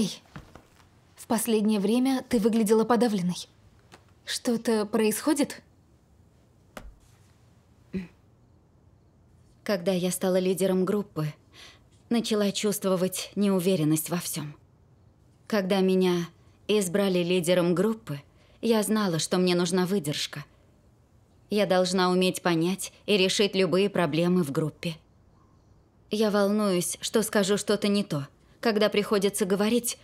Эй, в последнее время ты выглядела подавленной. Что-то происходит? Когда я стала лидером группы, начала чувствовать неуверенность во всем. Когда меня избрали лидером группы, я знала, что мне нужна выдержка. Я должна уметь понять и решить любые проблемы в группе. Я волнуюсь, что скажу что-то не то – когда приходится говорить,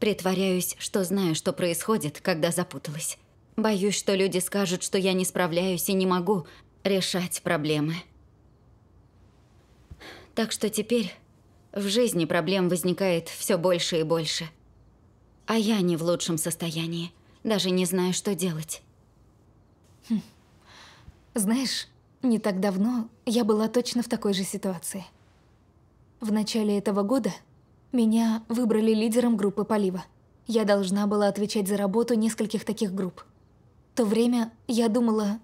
притворяюсь, что знаю, что происходит, когда запуталась. Боюсь, что люди скажут, что я не справляюсь и не могу решать проблемы. Так что теперь в жизни проблем возникает все больше и больше. А я не в лучшем состоянии, даже не знаю, что делать. Хм. Знаешь, не так давно я была точно в такой же ситуации. В начале этого года – меня выбрали лидером группы полива. Я должна была отвечать за работу нескольких таких групп. В то время я думала,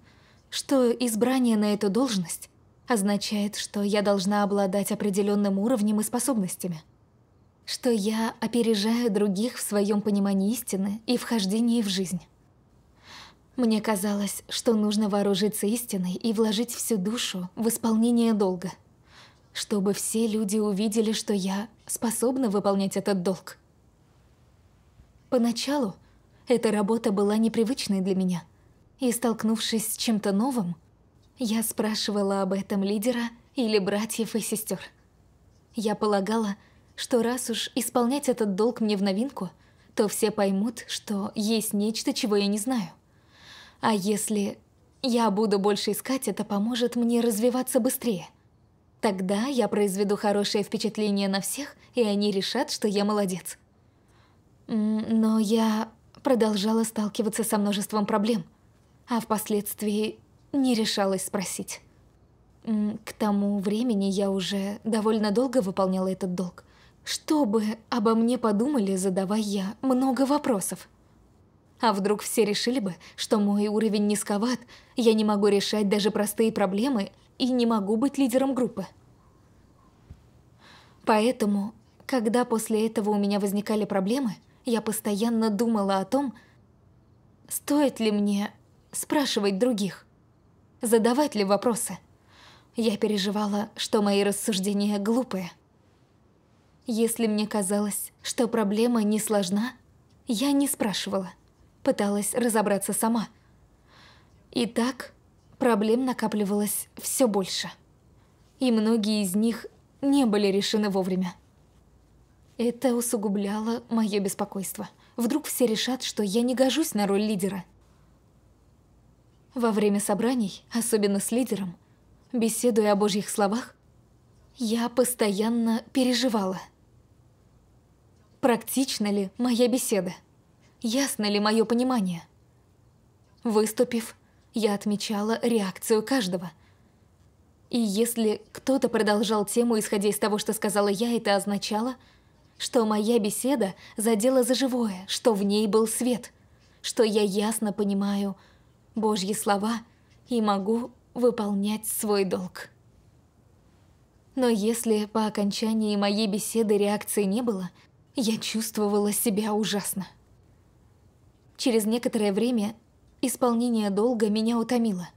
что избрание на эту должность означает, что я должна обладать определенным уровнем и способностями. Что я опережаю других в своем понимании истины и вхождении в жизнь. Мне казалось, что нужно вооружиться истиной и вложить всю душу в исполнение долга – чтобы все люди увидели, что я способна выполнять этот долг. Поначалу эта работа была непривычной для меня, и, столкнувшись с чем-то новым, я спрашивала об этом лидера или братьев и сестер. Я полагала, что раз уж исполнять этот долг мне в новинку, то все поймут, что есть нечто, чего я не знаю. А если я буду больше искать, это поможет мне развиваться быстрее. Тогда я произведу хорошее впечатление на всех, и они решат, что я молодец. Но я продолжала сталкиваться со множеством проблем, а впоследствии не решалась спросить. К тому времени я уже довольно долго выполняла этот долг. Что бы обо мне подумали, задавая я много вопросов? А вдруг все решили бы, что мой уровень низковат, я не могу решать даже простые проблемы – и не могу быть лидером группы. Поэтому, когда после этого у меня возникали проблемы, я постоянно думала о том, стоит ли мне спрашивать других, задавать ли вопросы. Я переживала, что мои рассуждения глупые. Если мне казалось, что проблема не сложна, я не спрашивала, пыталась разобраться сама. И так проблем накапливалось все больше. И многие из них не были решены вовремя. Это усугубляло мое беспокойство. Вдруг все решат, что я не гожусь на роль лидера. Во время собраний, особенно с лидером, беседуя о божьих словах, я постоянно переживала. Практична ли моя беседа? Ясно ли мое понимание? Выступив, я отмечала реакцию каждого. И если кто-то продолжал тему, исходя из того, что сказала я, это означало, что моя беседа задела за живое, что в ней был свет, что я ясно понимаю Божьи слова и могу выполнять свой долг. Но если по окончании моей беседы реакции не было, я чувствовала себя ужасно. Через некоторое время Исполнение долга меня утомило.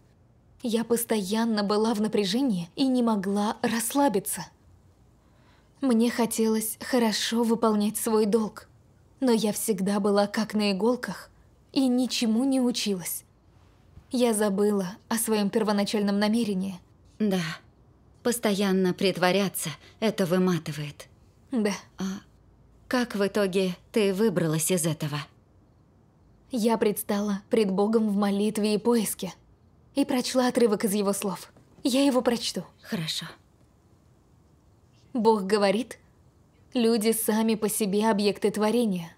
Я постоянно была в напряжении и не могла расслабиться. Мне хотелось хорошо выполнять свой долг, но я всегда была как на иголках и ничему не училась. Я забыла о своем первоначальном намерении. Да, постоянно притворяться это выматывает. Да. А как в итоге ты выбралась из этого? Я предстала пред Богом в молитве и поиске и прочла отрывок из его слов. Я его прочту. Хорошо. Бог говорит, люди сами по себе объекты творения.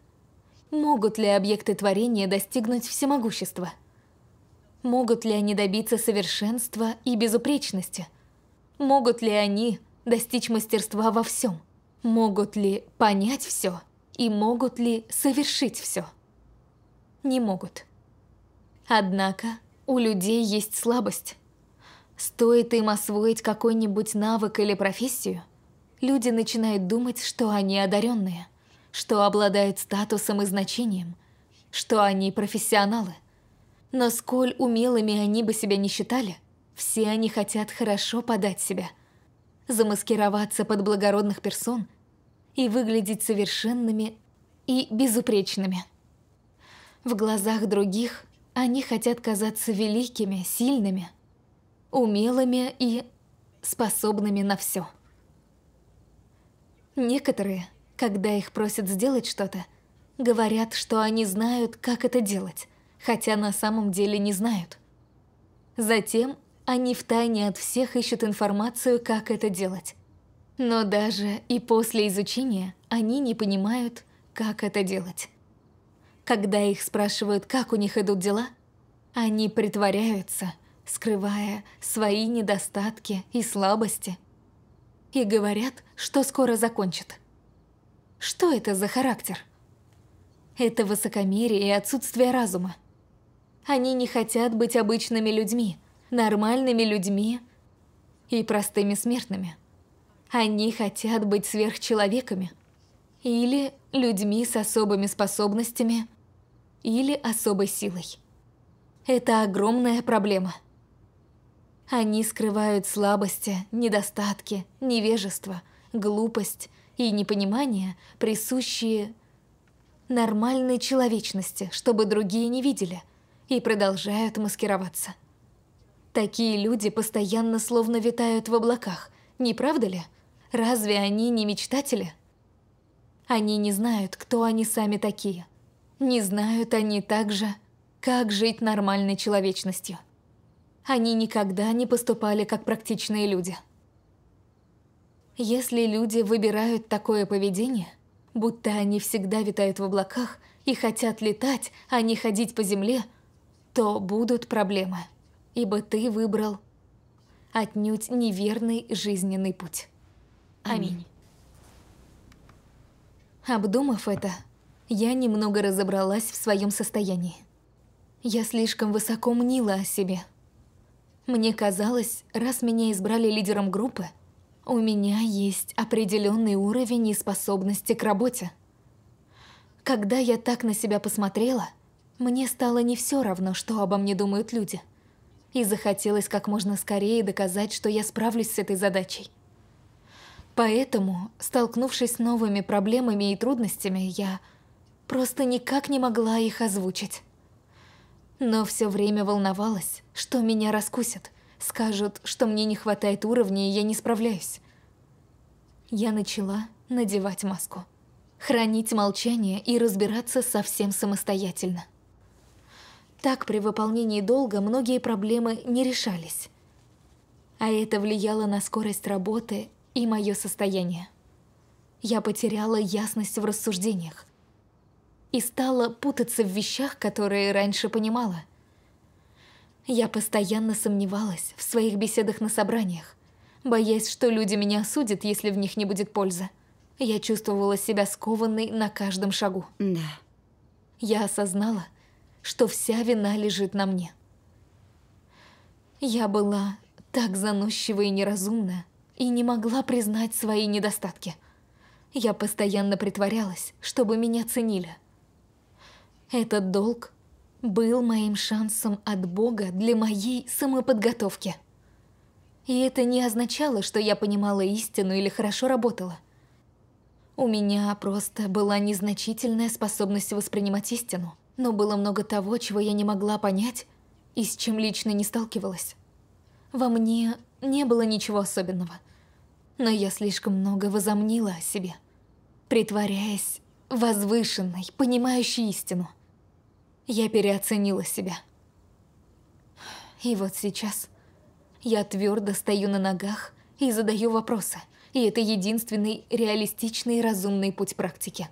Могут ли объекты творения достигнуть всемогущества? Могут ли они добиться совершенства и безупречности? Могут ли они достичь мастерства во всем? Могут ли понять все? И могут ли совершить все? не могут. Однако у людей есть слабость. Стоит им освоить какой-нибудь навык или профессию, люди начинают думать, что они одаренные, что обладают статусом и значением, что они профессионалы. Но сколь умелыми они бы себя не считали, все они хотят хорошо подать себя, замаскироваться под благородных персон и выглядеть совершенными и безупречными. В глазах других они хотят казаться великими, сильными, умелыми и способными на все. Некоторые, когда их просят сделать что-то, говорят, что они знают, как это делать, хотя на самом деле не знают. Затем они втайне от всех ищут информацию, как это делать. Но даже и после изучения они не понимают, как это делать. Когда их спрашивают, как у них идут дела, они притворяются, скрывая свои недостатки и слабости. И говорят, что скоро закончат. Что это за характер? Это высокомерие и отсутствие разума. Они не хотят быть обычными людьми, нормальными людьми и простыми смертными. Они хотят быть сверхчеловеками или людьми с особыми способностями – или особой силой. Это огромная проблема. Они скрывают слабости, недостатки, невежество, глупость и непонимание, присущие нормальной человечности, чтобы другие не видели, и продолжают маскироваться. Такие люди постоянно словно витают в облаках, не правда ли? Разве они не мечтатели? Они не знают, кто они сами такие – не знают они также, как жить нормальной человечностью. Они никогда не поступали как практичные люди. Если люди выбирают такое поведение, будто они всегда витают в облаках и хотят летать, а не ходить по земле, то будут проблемы, ибо ты выбрал отнюдь неверный жизненный путь. Аминь. Обдумав это, я немного разобралась в своем состоянии. Я слишком высоко мнила о себе. Мне казалось, раз меня избрали лидером группы, у меня есть определенный уровень и способности к работе. Когда я так на себя посмотрела, мне стало не все равно, что обо мне думают люди. И захотелось как можно скорее доказать, что я справлюсь с этой задачей. Поэтому, столкнувшись с новыми проблемами и трудностями, я просто никак не могла их озвучить. Но все время волновалась, что меня раскусят, скажут, что мне не хватает уровня и я не справляюсь. Я начала надевать маску, хранить молчание и разбираться совсем самостоятельно. Так при выполнении долга многие проблемы не решались. А это влияло на скорость работы и мое состояние. Я потеряла ясность в рассуждениях, и стала путаться в вещах, которые раньше понимала. Я постоянно сомневалась в своих беседах на собраниях, боясь, что люди меня осудят, если в них не будет пользы. Я чувствовала себя скованной на каждом шагу. Да. Я осознала, что вся вина лежит на мне. Я была так заносчива и неразумна, и не могла признать свои недостатки. Я постоянно притворялась, чтобы меня ценили – этот долг был моим шансом от Бога для моей самоподготовки. И это не означало, что я понимала истину или хорошо работала. У меня просто была незначительная способность воспринимать истину, но было много того, чего я не могла понять и с чем лично не сталкивалась. Во мне не было ничего особенного, но я слишком много возомнила о себе, притворяясь возвышенной, понимающей истину – я переоценила себя. И вот сейчас я твердо стою на ногах и задаю вопросы. И это единственный реалистичный и разумный путь практики.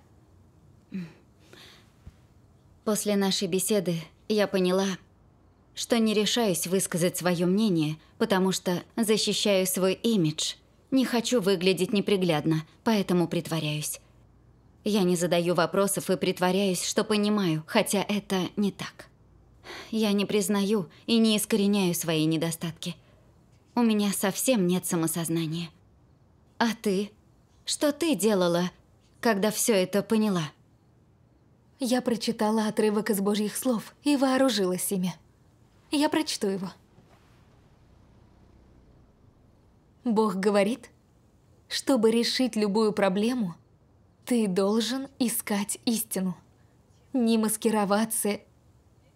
После нашей беседы я поняла, что не решаюсь высказать свое мнение, потому что защищаю свой имидж. Не хочу выглядеть неприглядно, поэтому притворяюсь. Я не задаю вопросов и притворяюсь, что понимаю, хотя это не так. Я не признаю и не искореняю свои недостатки. У меня совсем нет самосознания. А ты? Что ты делала, когда все это поняла? Я прочитала отрывок из Божьих слов и вооружилась ими. Я прочту его. Бог говорит, чтобы решить любую проблему – ты должен искать истину. Не маскироваться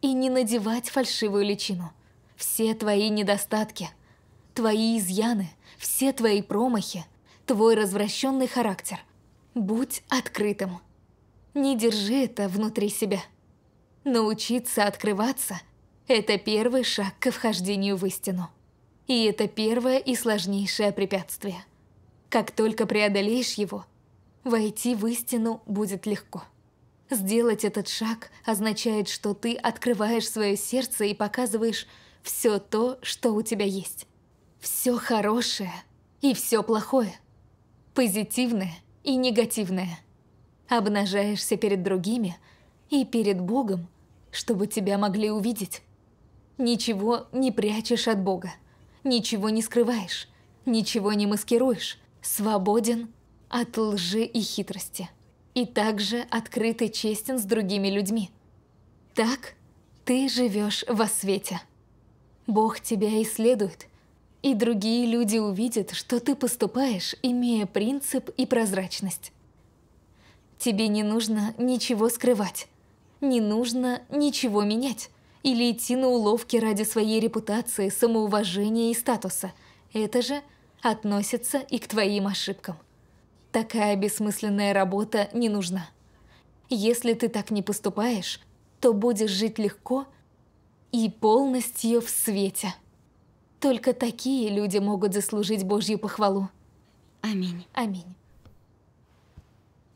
и не надевать фальшивую личину. Все твои недостатки, твои изъяны, все твои промахи, твой развращенный характер. Будь открытым. Не держи это внутри себя. Научиться открываться – это первый шаг к вхождению в истину. И это первое и сложнейшее препятствие. Как только преодолеешь его – Войти в истину будет легко. Сделать этот шаг означает, что ты открываешь свое сердце и показываешь все то, что у тебя есть. Все хорошее и все плохое. Позитивное и негативное. Обнажаешься перед другими и перед Богом, чтобы тебя могли увидеть. Ничего не прячешь от Бога, ничего не скрываешь, ничего не маскируешь. Свободен от лжи и хитрости, и также открыт и честен с другими людьми. Так ты живешь во свете. Бог тебя исследует, и другие люди увидят, что ты поступаешь, имея принцип и прозрачность. Тебе не нужно ничего скрывать, не нужно ничего менять или идти на уловки ради своей репутации, самоуважения и статуса. Это же относится и к твоим ошибкам. Такая бессмысленная работа не нужна. Если ты так не поступаешь, то будешь жить легко и полностью в свете. Только такие люди могут заслужить Божью похвалу. Аминь. Аминь.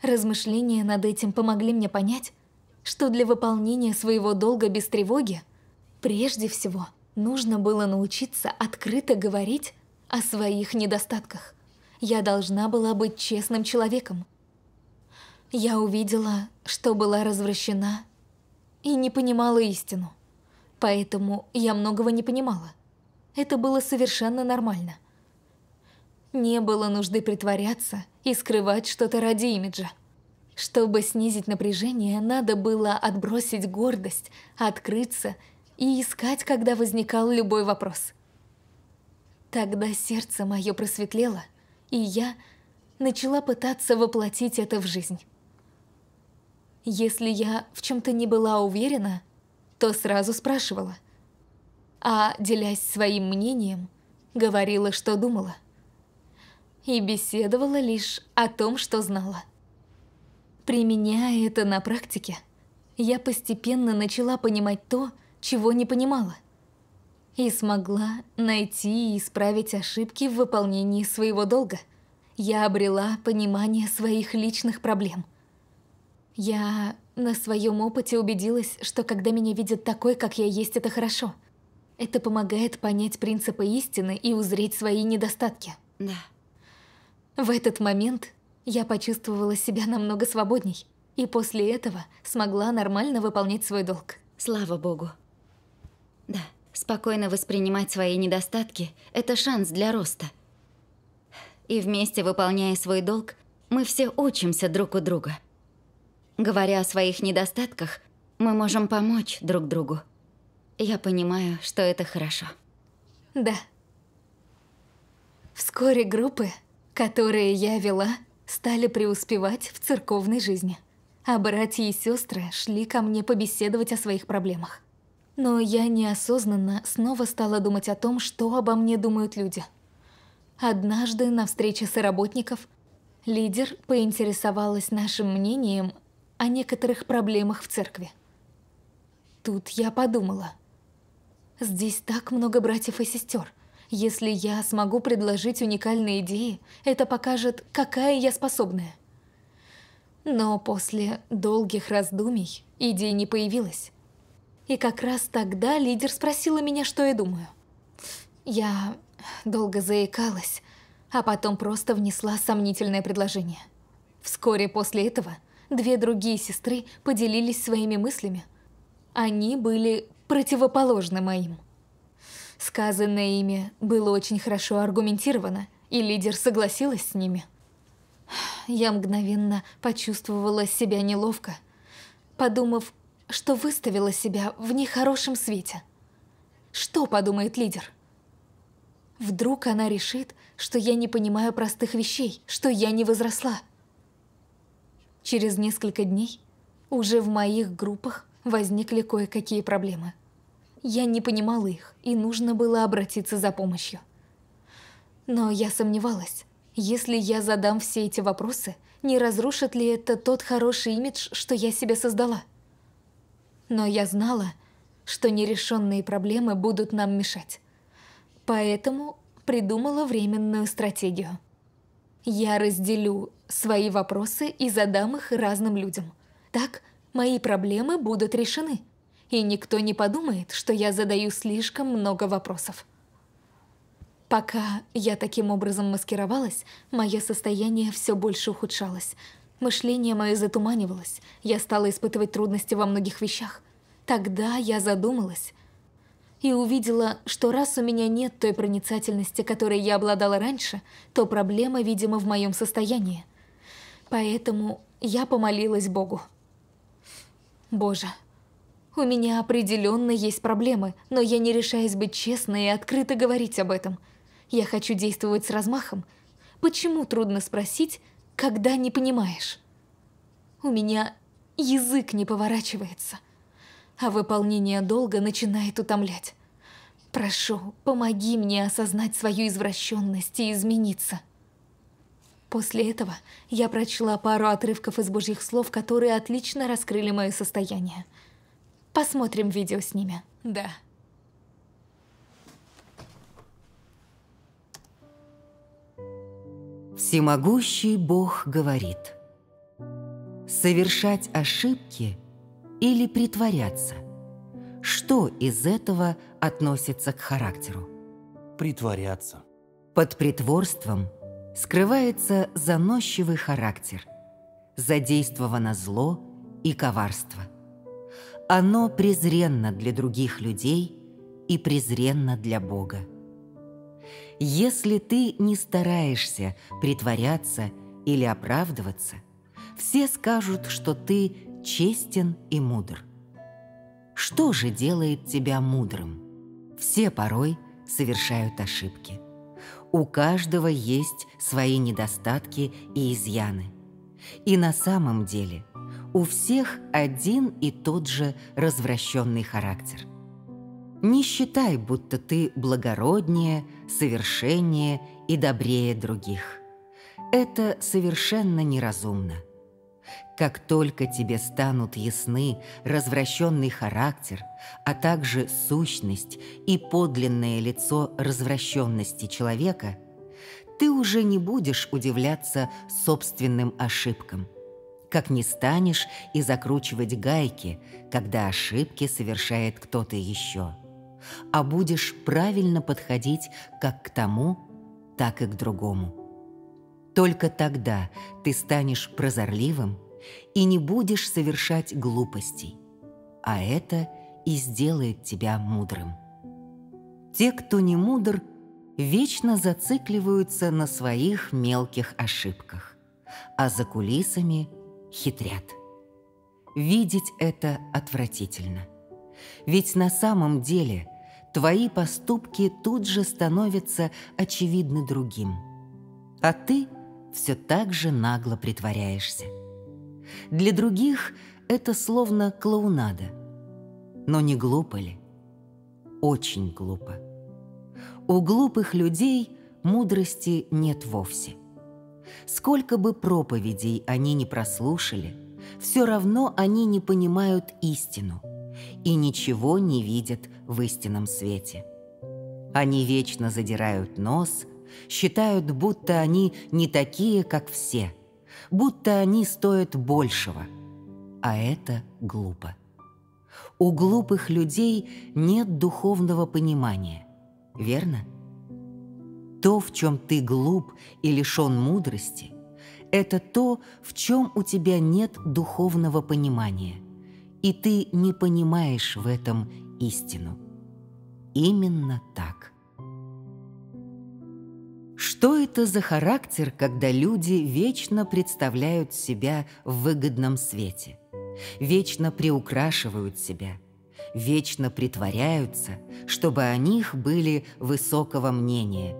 Размышления над этим помогли мне понять, что для выполнения своего долга без тревоги прежде всего нужно было научиться открыто говорить о своих недостатках. Я должна была быть честным человеком. Я увидела, что была развращена и не понимала истину. Поэтому я многого не понимала. Это было совершенно нормально. Не было нужды притворяться и скрывать что-то ради имиджа. Чтобы снизить напряжение, надо было отбросить гордость, открыться и искать, когда возникал любой вопрос. Тогда сердце мое просветлело – и я начала пытаться воплотить это в жизнь. Если я в чем-то не была уверена, то сразу спрашивала. А, делясь своим мнением, говорила, что думала. И беседовала лишь о том, что знала. Применяя это на практике, я постепенно начала понимать то, чего не понимала и смогла найти и исправить ошибки в выполнении своего долга. Я обрела понимание своих личных проблем. Я на своем опыте убедилась, что когда меня видят такой, как я есть, это хорошо. Это помогает понять принципы истины и узреть свои недостатки. Да. В этот момент я почувствовала себя намного свободней, и после этого смогла нормально выполнять свой долг. Слава богу. Да. Спокойно воспринимать свои недостатки – это шанс для роста. И вместе, выполняя свой долг, мы все учимся друг у друга. Говоря о своих недостатках, мы можем помочь друг другу. Я понимаю, что это хорошо. Да. Вскоре группы, которые я вела, стали преуспевать в церковной жизни. А братья и сестры шли ко мне побеседовать о своих проблемах. Но я неосознанно снова стала думать о том, что обо мне думают люди. Однажды на встрече соработников лидер поинтересовалась нашим мнением о некоторых проблемах в церкви. Тут я подумала. Здесь так много братьев и сестер. Если я смогу предложить уникальные идеи, это покажет, какая я способная. Но после долгих раздумий идей не появилось. И как раз тогда лидер спросила меня, что я думаю. Я долго заикалась, а потом просто внесла сомнительное предложение. Вскоре после этого две другие сестры поделились своими мыслями. Они были противоположны моим. Сказанное ими было очень хорошо аргументировано, и лидер согласилась с ними. Я мгновенно почувствовала себя неловко, подумав, что выставила себя в нехорошем свете. Что подумает лидер? Вдруг она решит, что я не понимаю простых вещей, что я не возросла. Через несколько дней уже в моих группах возникли кое-какие проблемы. Я не понимала их, и нужно было обратиться за помощью. Но я сомневалась, если я задам все эти вопросы, не разрушит ли это тот хороший имидж, что я себе создала – но я знала, что нерешенные проблемы будут нам мешать. Поэтому придумала временную стратегию. Я разделю свои вопросы и задам их разным людям. Так мои проблемы будут решены, и никто не подумает, что я задаю слишком много вопросов. Пока я таким образом маскировалась, мое состояние все больше ухудшалось – Мышление мое затуманивалось, я стала испытывать трудности во многих вещах. Тогда я задумалась и увидела, что раз у меня нет той проницательности, которой я обладала раньше, то проблема, видимо, в моем состоянии. Поэтому я помолилась Богу. Боже, у меня определенно есть проблемы, но я не решаюсь быть честной и открыто говорить об этом. Я хочу действовать с размахом. Почему, трудно спросить, когда не понимаешь. У меня язык не поворачивается, а выполнение долга начинает утомлять. Прошу, помоги мне осознать свою извращенность и измениться. После этого я прочла пару отрывков из божьих слов, которые отлично раскрыли мое состояние. Посмотрим видео с ними. Да. Всемогущий Бог говорит, совершать ошибки или притворяться. Что из этого относится к характеру? Притворяться. Под притворством скрывается заносчивый характер, задействовано зло и коварство. Оно презренно для других людей и презренно для Бога. Если ты не стараешься притворяться или оправдываться, все скажут, что ты честен и мудр. Что же делает тебя мудрым? Все порой совершают ошибки. У каждого есть свои недостатки и изъяны. И на самом деле у всех один и тот же развращенный характер – не считай, будто ты благороднее, совершеннее и добрее других. Это совершенно неразумно. Как только тебе станут ясны развращенный характер, а также сущность и подлинное лицо развращенности человека, ты уже не будешь удивляться собственным ошибкам. Как не станешь и закручивать гайки, когда ошибки совершает кто-то еще – а будешь правильно подходить как к тому, так и к другому. Только тогда ты станешь прозорливым и не будешь совершать глупостей, а это и сделает тебя мудрым. Те, кто не мудр, вечно зацикливаются на своих мелких ошибках, а за кулисами хитрят. Видеть это отвратительно. Ведь на самом деле твои поступки тут же становятся очевидны другим. А ты все так же нагло притворяешься. Для других это словно клоунада. Но не глупо ли? Очень глупо. У глупых людей мудрости нет вовсе. Сколько бы проповедей они не прослушали, все равно они не понимают истину и ничего не видят в истинном свете. Они вечно задирают нос, считают, будто они не такие, как все, будто они стоят большего. А это глупо. У глупых людей нет духовного понимания, верно? То, в чем ты глуп и лишен мудрости, это то, в чем у тебя нет духовного понимания, и ты не понимаешь в этом истину. Именно так. Что это за характер, когда люди вечно представляют себя в выгодном свете, вечно приукрашивают себя, вечно притворяются, чтобы о них были высокого мнения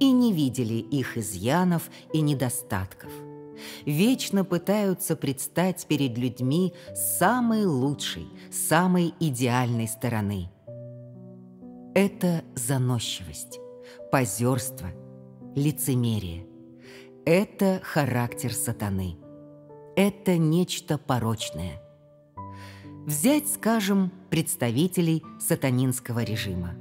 и не видели их изъянов и недостатков? вечно пытаются предстать перед людьми с самой лучшей, самой идеальной стороны. Это заносчивость, позерство, лицемерие. Это характер сатаны. Это нечто порочное. Взять, скажем, представителей сатанинского режима.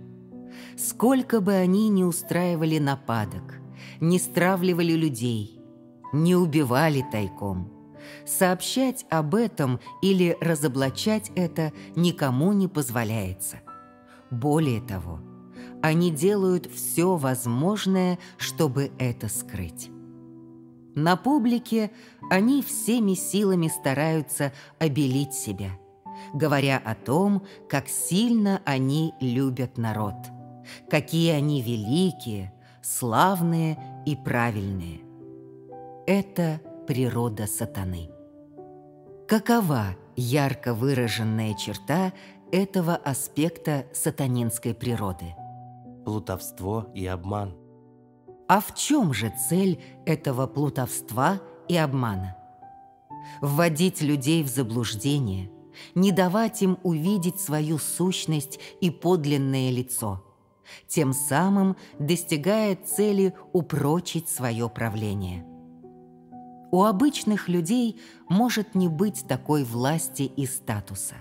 Сколько бы они ни устраивали нападок, не стравливали людей – не убивали тайком. Сообщать об этом или разоблачать это никому не позволяется. Более того, они делают все возможное, чтобы это скрыть. На публике они всеми силами стараются обелить себя, говоря о том, как сильно они любят народ, какие они великие, славные и правильные. Это природа сатаны. Какова ярко выраженная черта этого аспекта сатанинской природы? Плутовство и обман. А в чем же цель этого плутовства и обмана? Вводить людей в заблуждение, не давать им увидеть свою сущность и подлинное лицо, тем самым достигая цели упрочить свое правление – у обычных людей может не быть такой власти и статуса.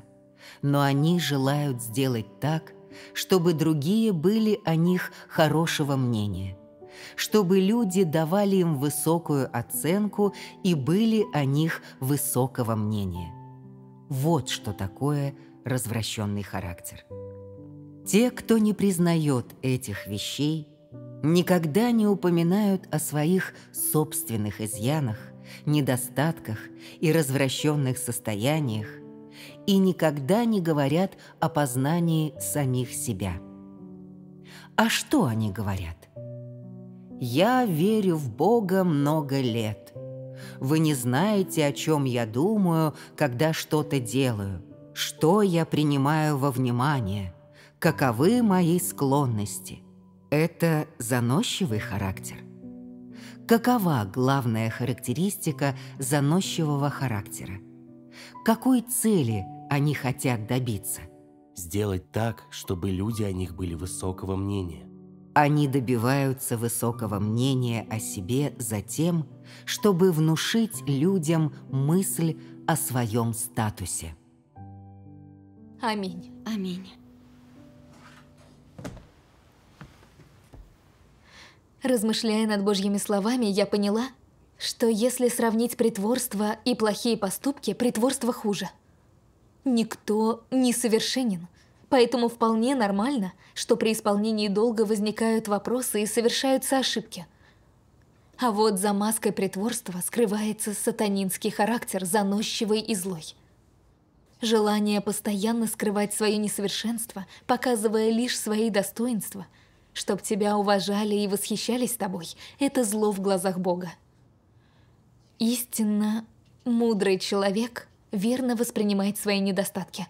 Но они желают сделать так, чтобы другие были о них хорошего мнения, чтобы люди давали им высокую оценку и были о них высокого мнения. Вот что такое развращенный характер. Те, кто не признает этих вещей, никогда не упоминают о своих собственных изъянах, недостатках и развращенных состояниях и никогда не говорят о познании самих себя. А что они говорят? «Я верю в Бога много лет. Вы не знаете, о чем я думаю, когда что-то делаю, что я принимаю во внимание, каковы мои склонности». Это заносчивый характер – Какова главная характеристика заносчивого характера? Какой цели они хотят добиться? Сделать так, чтобы люди о них были высокого мнения. Они добиваются высокого мнения о себе за тем, чтобы внушить людям мысль о своем статусе. Аминь. Аминь. Размышляя над Божьими словами, я поняла, что если сравнить притворство и плохие поступки, притворство хуже. Никто не совершенен, поэтому вполне нормально, что при исполнении долга возникают вопросы и совершаются ошибки. А вот за маской притворства скрывается сатанинский характер, заносчивый и злой. Желание постоянно скрывать свое несовершенство, показывая лишь свои достоинства – чтоб тебя уважали и восхищались тобой, это зло в глазах Бога. Истинно мудрый человек верно воспринимает свои недостатки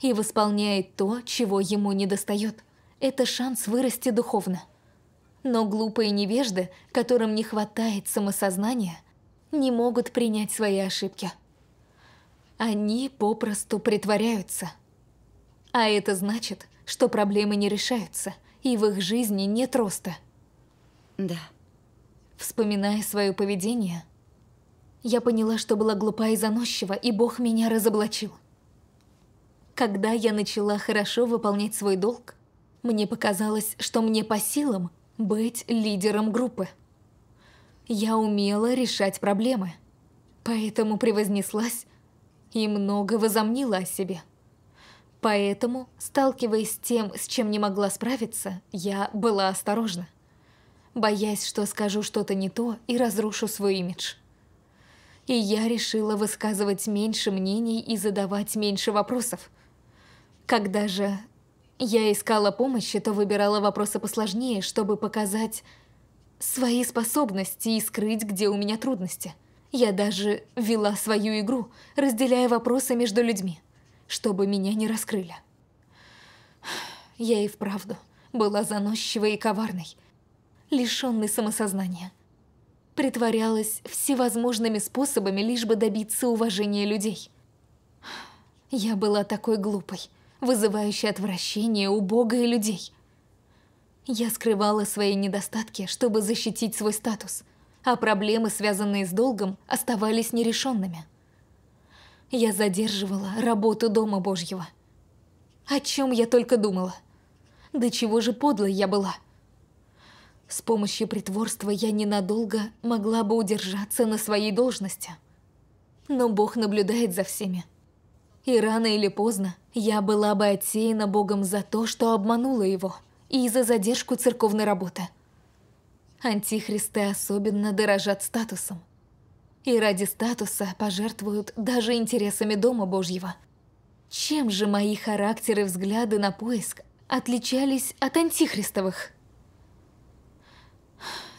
и восполняет то, чего ему недостает. Это шанс вырасти духовно. Но глупые невежды, которым не хватает самосознания, не могут принять свои ошибки. Они попросту притворяются. А это значит, что проблемы не решаются – и в их жизни нет роста. Да. Вспоминая свое поведение, я поняла, что была глупа и заносчива, и Бог меня разоблачил. Когда я начала хорошо выполнять свой долг, мне показалось, что мне по силам быть лидером группы. Я умела решать проблемы, поэтому превознеслась и много возомнила о себе. Поэтому, сталкиваясь с тем, с чем не могла справиться, я была осторожна, боясь, что скажу что-то не то и разрушу свой имидж. И я решила высказывать меньше мнений и задавать меньше вопросов. Когда же я искала помощи, то выбирала вопросы посложнее, чтобы показать свои способности и скрыть, где у меня трудности. Я даже вела свою игру, разделяя вопросы между людьми чтобы меня не раскрыли. Я и вправду была заносчивой и коварной, лишенной самосознания. Притворялась всевозможными способами, лишь бы добиться уважения людей. Я была такой глупой, вызывающей отвращение у Бога и людей. Я скрывала свои недостатки, чтобы защитить свой статус, а проблемы, связанные с долгом, оставались нерешенными – я задерживала работу Дома Божьего. О чем я только думала. До чего же подлой я была. С помощью притворства я ненадолго могла бы удержаться на своей должности. Но Бог наблюдает за всеми. И рано или поздно я была бы отсеяна Богом за то, что обманула его, и за задержку церковной работы. Антихристы особенно дорожат статусом и ради статуса пожертвуют даже интересами Дома Божьего. Чем же мои характеры и взгляды на поиск отличались от антихристовых?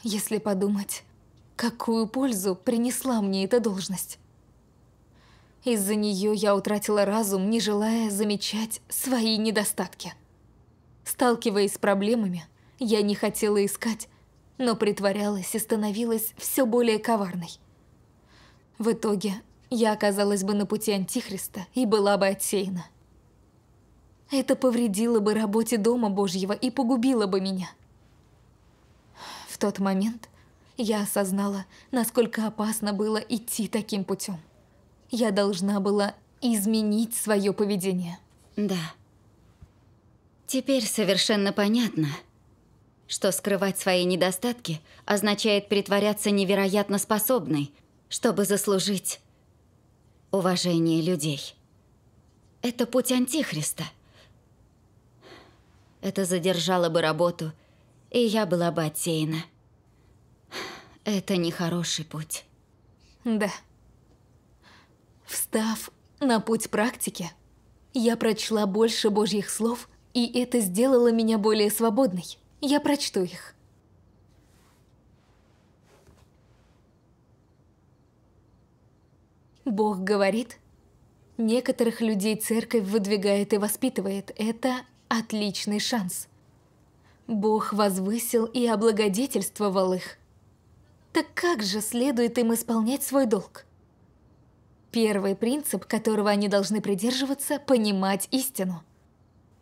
Если подумать, какую пользу принесла мне эта должность? Из-за нее я утратила разум, не желая замечать свои недостатки. Сталкиваясь с проблемами, я не хотела искать, но притворялась и становилась все более коварной. В итоге я оказалась бы на пути Антихриста и была бы отсеяна. Это повредило бы работе Дома Божьего и погубило бы меня. В тот момент я осознала, насколько опасно было идти таким путем. Я должна была изменить свое поведение. Да. Теперь совершенно понятно, что скрывать свои недостатки означает притворяться невероятно способной – чтобы заслужить уважение людей. Это путь Антихриста. Это задержало бы работу, и я была бы отсеяна. Это нехороший путь. Да. Встав на путь практики, я прочла больше Божьих слов, и это сделало меня более свободной. Я прочту их. Бог говорит. Некоторых людей церковь выдвигает и воспитывает. Это отличный шанс. Бог возвысил и облагодетельствовал их. Так как же следует им исполнять свой долг? Первый принцип, которого они должны придерживаться – понимать истину.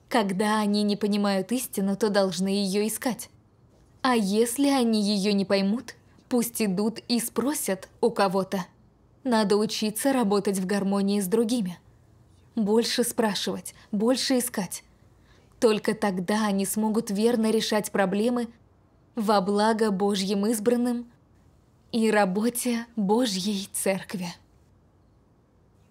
Когда они не понимают истину, то должны ее искать. А если они ее не поймут, пусть идут и спросят у кого-то. Надо учиться работать в гармонии с другими. Больше спрашивать, больше искать. Только тогда они смогут верно решать проблемы во благо Божьим избранным и работе Божьей Церкви.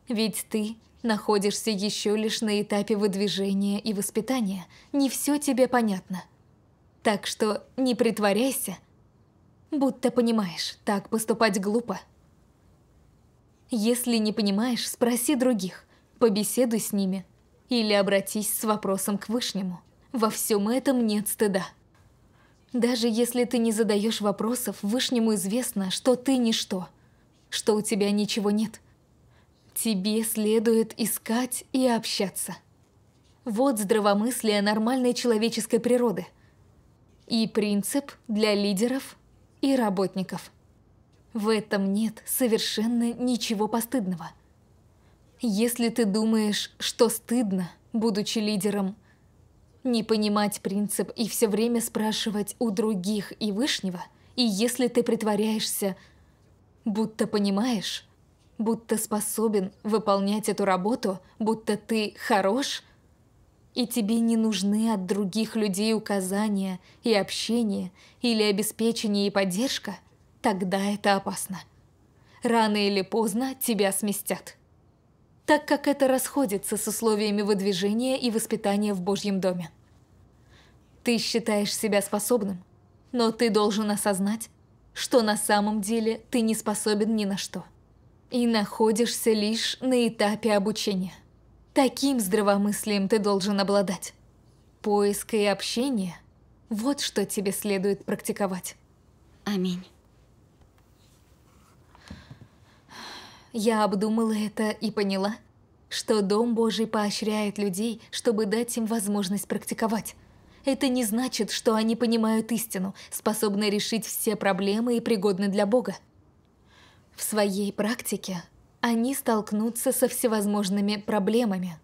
Ведь ты находишься еще лишь на этапе выдвижения и воспитания, не все тебе понятно. Так что не притворяйся, будто понимаешь, так поступать глупо – если не понимаешь, спроси других, побеседуй с ними или обратись с вопросом к Вышнему. Во всем этом нет стыда. Даже если ты не задаешь вопросов, Вышнему известно, что ты ничто, что у тебя ничего нет. Тебе следует искать и общаться. Вот здравомыслие нормальной человеческой природы. И принцип для лидеров и работников – в этом нет совершенно ничего постыдного. Если ты думаешь, что стыдно, будучи лидером, не понимать принцип и все время спрашивать у других и Вышнего, и если ты притворяешься, будто понимаешь, будто способен выполнять эту работу, будто ты хорош, и тебе не нужны от других людей указания и общение или обеспечение и поддержка – тогда это опасно. Рано или поздно тебя сместят. Так как это расходится с условиями выдвижения и воспитания в Божьем доме. Ты считаешь себя способным, но ты должен осознать, что на самом деле ты не способен ни на что. И находишься лишь на этапе обучения. Таким здравомыслием ты должен обладать. Поиск и общение – вот что тебе следует практиковать. Аминь. Я обдумала это и поняла, что Дом Божий поощряет людей, чтобы дать им возможность практиковать. Это не значит, что они понимают истину, способны решить все проблемы и пригодны для Бога. В своей практике они столкнутся со всевозможными проблемами.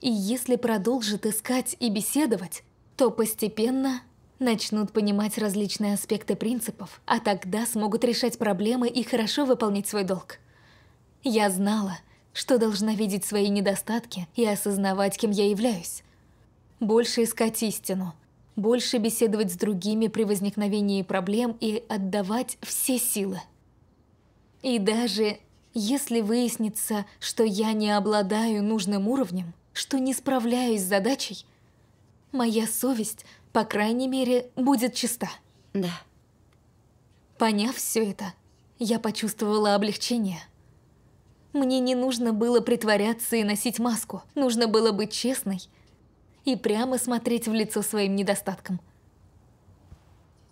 И если продолжат искать и беседовать, то постепенно начнут понимать различные аспекты принципов, а тогда смогут решать проблемы и хорошо выполнять свой долг. Я знала, что должна видеть свои недостатки и осознавать, кем я являюсь. Больше искать истину, больше беседовать с другими при возникновении проблем и отдавать все силы. И даже если выяснится, что я не обладаю нужным уровнем, что не справляюсь с задачей, моя совесть, по крайней мере, будет чиста. Да. Поняв все это, я почувствовала облегчение – мне не нужно было притворяться и носить маску. Нужно было быть честной и прямо смотреть в лицо своим недостаткам.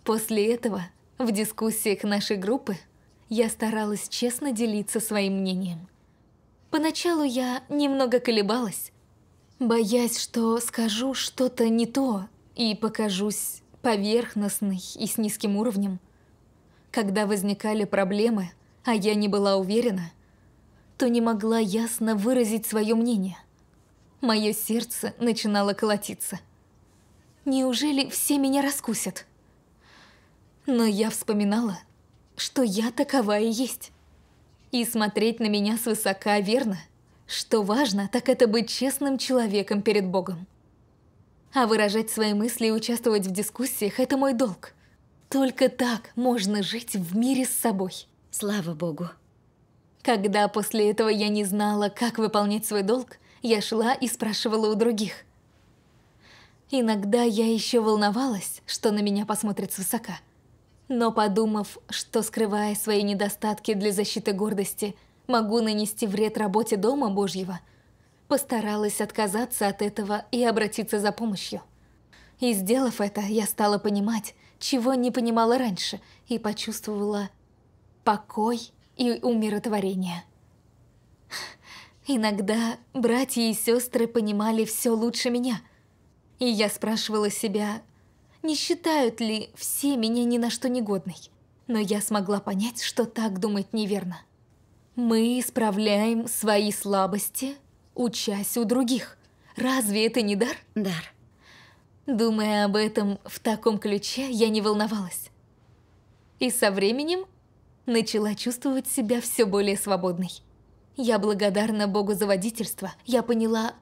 После этого в дискуссиях нашей группы я старалась честно делиться своим мнением. Поначалу я немного колебалась, боясь, что скажу что-то не то и покажусь поверхностной и с низким уровнем. Когда возникали проблемы, а я не была уверена – что не могла ясно выразить свое мнение. Мое сердце начинало колотиться. Неужели все меня раскусят? Но я вспоминала, что я таковая есть. И смотреть на меня свысока верно. Что важно, так это быть честным человеком перед Богом. А выражать свои мысли и участвовать в дискуссиях – это мой долг. Только так можно жить в мире с собой. Слава Богу. Когда после этого я не знала, как выполнять свой долг, я шла и спрашивала у других. Иногда я еще волновалась, что на меня посмотрят свысока. Но подумав, что скрывая свои недостатки для защиты гордости, могу нанести вред работе Дома Божьего, постаралась отказаться от этого и обратиться за помощью. И сделав это, я стала понимать, чего не понимала раньше, и почувствовала покой и умиротворения. Иногда братья и сестры понимали все лучше меня. И я спрашивала себя, не считают ли все меня ни на что негодной. Но я смогла понять, что так думать неверно. Мы исправляем свои слабости, учась у других. Разве это не дар? Дар. Думая об этом в таком ключе, я не волновалась. И со временем начала чувствовать себя все более свободной. Я благодарна Богу за водительство. Я поняла,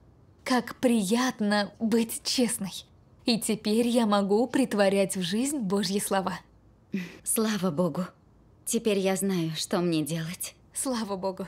как приятно быть честной. И теперь я могу притворять в жизнь Божьи слова. Слава Богу. Теперь я знаю, что мне делать. Слава Богу.